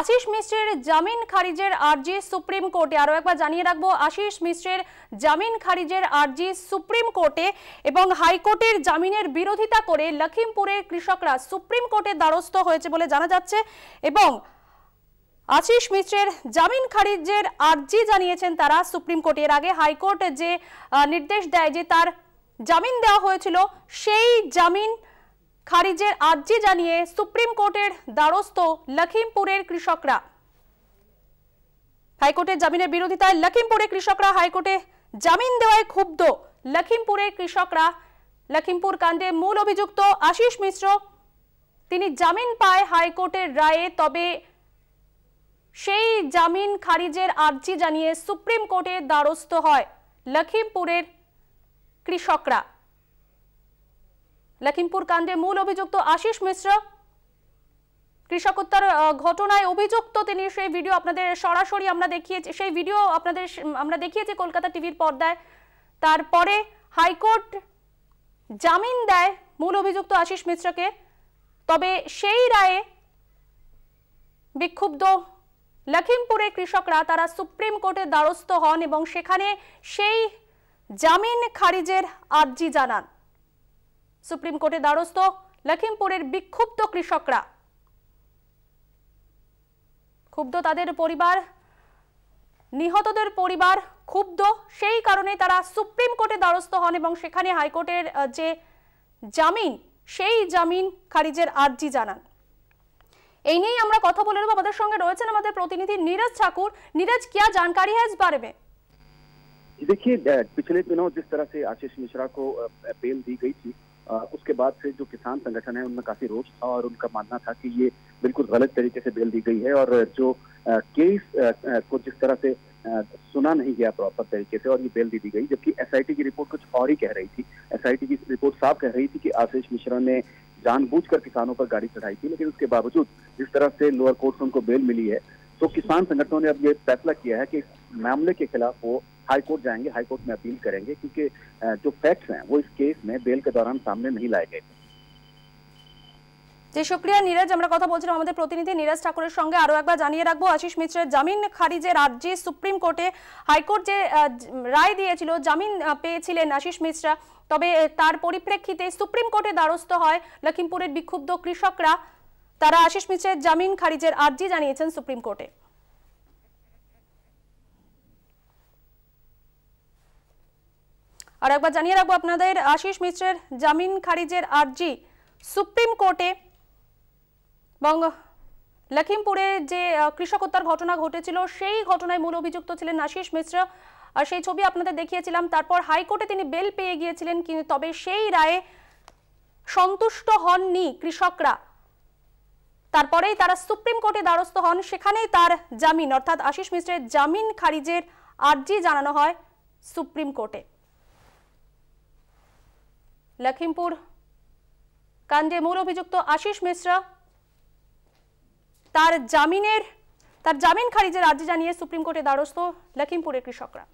আশিস মিশ্রের জামিন খারিজের আর্জি সুপ্রিম কোর্টে আরও একবার জানিয়ে রাখবো আশিস মিশ্রের জামিন খারিজের আর্জি সুপ্রিম কোর্টে এবং হাইকোর্টের জামিনের বিরোধিতা করে লখিমপুরের কৃষকরা সুপ্রিম কোর্টের দ্বারস্থ হয়েছে বলে জানা যাচ্ছে এবং আশিস মিশ্রের জামিন খারিজের আর্জি জানিয়েছেন তারা সুপ্রিম কোর্টে এর আগে হাইকোর্ট যে নির্দেশ দেয় যে তার জামিন দেওয়া হয়েছিল সেই জামিন খারিজের আর্জি জানিয়ে সুপ্রিম কোর্টের দ্বারস্থ লখিমপুরের কৃষকরা হাইকোর্টের জামিনের বিরোধিতায় লখিমপুরের কৃষকরা হাইকোর্টে জামিন দেওয়ায় ক্ষুব্ধ লখিমপুরের কৃষকরা লখিমপুর কাণ্ডে মূল অভিযুক্ত আশিস মিশ্র তিনি জামিন পায় হাইকোর্টের রায়ে তবে সেই জামিন খারিজের আর্জি জানিয়ে সুপ্রিম কোর্টের দ্বারস্থ হয় লখিমপুরের কৃষকরা লখিমপুর কাণ্ডে মূল অভিযুক্ত আশিস মিশ্র কৃষক হত্যার ঘটনায় অভিযুক্ত তিনি সেই ভিডিও আপনাদের সরাসরি আমরা দেখিয়েছি সেই ভিডিও আপনাদের আমরা দেখিয়েছি কলকাতা টিভির পর্দায় তারপরে হাইকোর্ট জামিন দেয় মূল অভিযুক্ত আশিস মিশ্রকে তবে সেই রায়ে বিক্ষুব্ধ লখিমপুরে কৃষকরা তারা সুপ্রিম কোর্টের দ্বারস্থ হন এবং সেখানে সেই জামিন খারিজের আর্জি জানান সুপ্রিম কোর্টে দ্বারস্থ লখিমপুরের বিক্ষুব্ধ কৃষকরা ক্ষুব্ধ তাদের পরিবার নিহতদের পরিবার ক্ষুব্ধ সেই কারণে তারা সুপ্রিম কোর্টে দ্বারস্থ হন এবং সেখানে হাইকোর্টের যে জামিন সেই জামিন খারিজের আর্জি জানান এই নিয়েই আমরা কথা বলে নেব আমাদের সঙ্গে রয়েছেন আমাদের প্রতিনিধি নীরজ ঠাকুর নীরজ क्या জানকারি है इस बारे देखिए पिछले दिनों जिस तरह से आशीष मिश्रा को बेल दी गई थी उसके बाद से जो किसान संगठन है उनमें काफी रोष था और उनका मानना था कि ये बिल्कुल गलत तरीके से बेल दी गई है और जो केस को जिस तरह से सुना नहीं गया प्रॉपर तरीके से और ये बेल दी दी गई जबकि एसआईटी की रिपोर्ट कुछ और ही कह रही थी एसआईटी की रिपोर्ट साफ कह रही थी कि आशीष मिश्रा ने जानबूझकर किसानों पर गाड़ी चढ़ाई थी लेकिन उसके बावजूद जिस तरह से लोअर कोर्ट से उनको बेल मिली है तो किसान संगठनों ने अब ये फैसला किया है कि मामले के खिलाफ वो हाईकोर्ट जाएंगे हाईकोर्ट में अपील करेंगे क्योंकि जो फैक्ट्स हैं वो इस केस में बेल के दौरान सामने नहीं लाए गए যে সুক্রিয়া নীরজ আমরা কথা বলছিলাম আমাদের প্রতিনিধি নীরজ ঠাকুরের সঙ্গে আরও একবার জানিয়ে রাখবো আশিস মিশ্রের জামিন খারিজের আর্জি সুপ্রিম কোর্টে হাইকোর্ট যে রায় দিয়েছিল জামিন পেয়েছিলেন আশিস মিশ্রা তবে তার পরিপ্রেক্ষিতে সুপ্রিম কোর্টে দ্বারস্থ হয় লখিমপুরের বিক্ষুব্ধ কৃষকরা তারা আশিস মিশ্রের জামিন খারিজের আর্জি জানিয়েছেন সুপ্রিম কোর্টে আর একবার জানিয়ে রাখবো আপনাদের আশিস মিশ্রের জামিন খারিজের আর্জি সুপ্রিম কোর্টে বঙ্গ লখিমপুরে যে কৃষক হত্যার ঘটনা ঘটেছিল সেই ঘটনায় মূল অভিযুক্ত ছিলেন আশিস মিশ্র আর সেই ছবি আপনাদের দেখিয়েছিলাম তারপর হাইকোর্টে তিনি বেল পেয়ে গিয়েছিলেন কিন্তু তবে সেই রায়ে সন্তুষ্ট হননি কৃষকরা তারপরেই তারা সুপ্রিম কোর্টে দ্বারস্থ হন সেখানেই তার জামিন অর্থাৎ আশিস মিশ্রের জামিন খারিজের আর্জি জানানো হয় সুপ্রিম কোর্টে লখিমপুর কাণ্ডে মূল অভিযুক্ত আশিস মিশ্রা তার জামিনের তার জামিন খারিজের আর্জি জানিয়ে সুপ্রিম কোর্টে দ্বারস্থ লখিমপুরের কৃষকরা